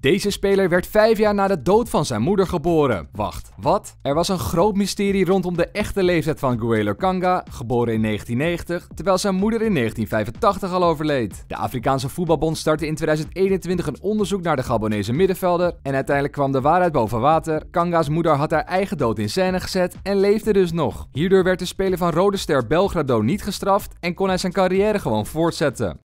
Deze speler werd vijf jaar na de dood van zijn moeder geboren. Wacht, wat? Er was een groot mysterie rondom de echte leeftijd van Guelo Kanga, geboren in 1990, terwijl zijn moeder in 1985 al overleed. De Afrikaanse Voetbalbond startte in 2021 een onderzoek naar de Gabonese middenvelder en uiteindelijk kwam de waarheid boven water. Kanga's moeder had haar eigen dood in scène gezet en leefde dus nog. Hierdoor werd de speler van Rode Ster Belgrado niet gestraft en kon hij zijn carrière gewoon voortzetten.